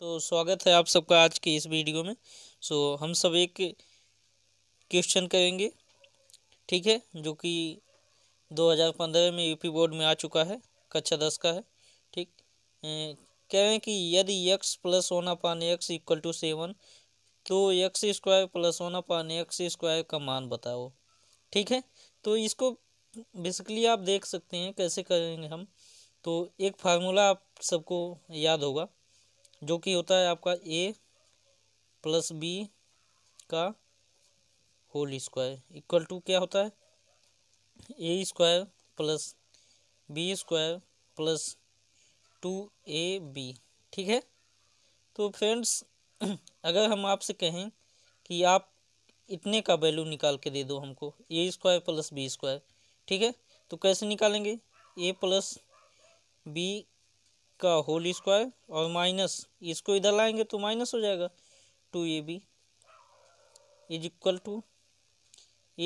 तो स्वागत है आप सबका आज की इस वीडियो में सो so, हम सब एक क्वेश्चन करेंगे ठीक है जो कि 2015 में यूपी बोर्ड में आ चुका है कक्षा दस का है ठीक कह रहे हैं कि यदि X plus one upon X equal to seven तो X square plus one upon X square का मान बताओ ठीक है तो इसको बेसिकली आप देख सकते हैं कैसे करेंगे हम तो एक फार्मूला आप सबको याद होगा जो कि होता है आपका ए प्लस बी का होल स्क्वायर इक्वल टू क्या होता है A square plus B square plus two A B ठीक है तो फ्रेंड्स अगर हम आपसे कहें कि आप इतने का वैल्यू निकाल के दे दो हमको A square plus B square ठीक है तो कैसे निकालेंगे ए प्लस बी का होल स्क्वायर और माइनस इसको इधर लाएंगे तो माइनस हो जाएगा two A B is equal to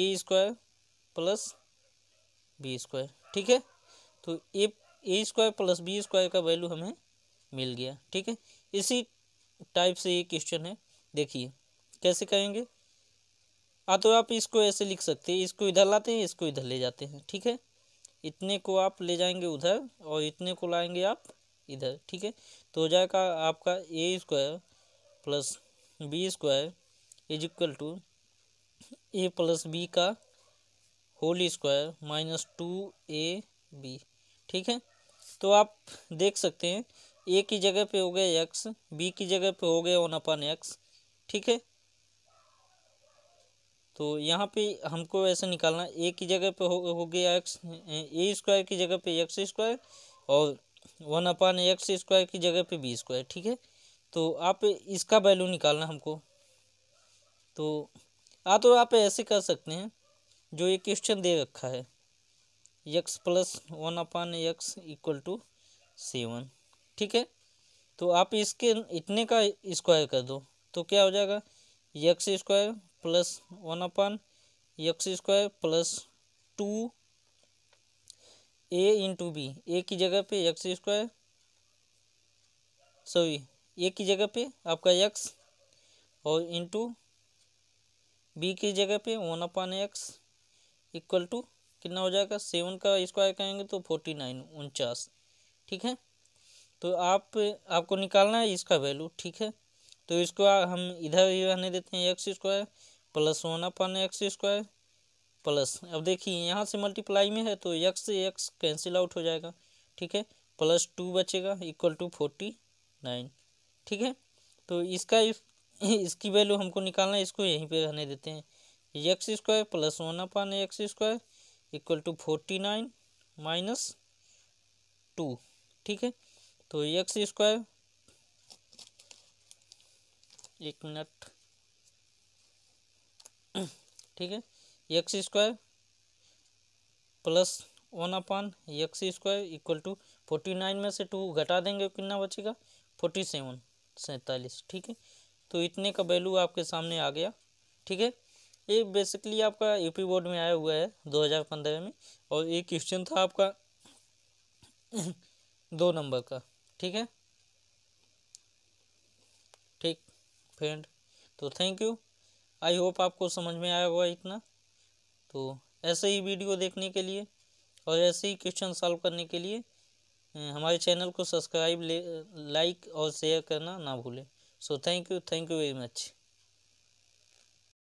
A square plus B square ठीक है तो A A square plus B square का वैल्यू हमें मिल गया ठीक है इसी टाइप से ये क्वेश्चन है देखिए कैसे करेंगे हाँ तो आप इसको ऐसे लिख सकते हैं इसको इधर लाते हैं इसको इधर ले जाते हैं ठीक है इतने को आप ले जाएंगे उधर और इतने को लाएंगे आप इधर ठीक है तो हो जाएगा आपका A square plus B square is equal to A plus B का whole square minus two A B ठीक है तो आप देख सकते हैं ए की जगह पे हो गया एक्स बी की जगह पे हो गया वन अपन एक्स ठीक है तो यहाँ पे हमको ऐसे निकालना ए की जगह पे हो, हो गया एक्स ए स्क्वायर की जगह पे एक्स स्क्वायर और वन अपान एक्स स्क्वायर की जगह पे बी स्क्वायर ठीक है तो आप इसका वैल्यू निकालना हमको तो आ तो आप ऐसे कर सकते हैं जो ये क्वेश्चन दे रखा है X plus one upon X equal to seven ठीक है तो आप इसके इतने का स्क्वायर कर दो तो क्या हो जाएगा X square plus one upon X square plus two A into B A की जगह पे एक्स स्क्वायर सॉरी ए की जगह पे आपका एक्स और इंटू बी की जगह पे one upon X equal to कितना हो जाएगा सेवन का स्क्वायर कहेंगे तो फोर्टी नाइन उनचास ठीक है तो आप आपको निकालना है इसका वैल्यू ठीक है तो इसको हम इधर ही रहने देते हैं X square plus one upon X square plus अब देखिए यहाँ से मल्टीप्लाई में है तो एक से एक कैंसिल आउट हो जाएगा ठीक है प्लस टू बचेगा इक्वल टू फोर्टी नाइन ठीक है तो इसका इसकी वैल्यू हमको निकालना है इसको यहीं पे रहने देते हैं X square plus one upon X square equal to forty nine minus two ठीक है तो एक्स स्क्वायर एक मिनट ठीक है X square plus one upon X square equal to forty nine में से टू घटा देंगे कितना बचेगा फोर्टी सेवन सैंतालीस ठीक है तो इतने का वैल्यू आपके सामने आ गया ठीक है ये बेसिकली आपका यूपी बोर्ड में आया हुआ है दो हज़ार पंद्रह में और एक क्वेश्चन था आपका दो नंबर का ठीक है ठीक फ्रेंड तो थैंक यू आई होप आपको समझ में आया हुआ इतना तो ऐसे ही वीडियो देखने के लिए और ऐसे ही क्वेश्चन सॉल्व करने के लिए हमारे चैनल को सब्सक्राइब लाइक और शेयर करना ना भूलें so thank you thank you very much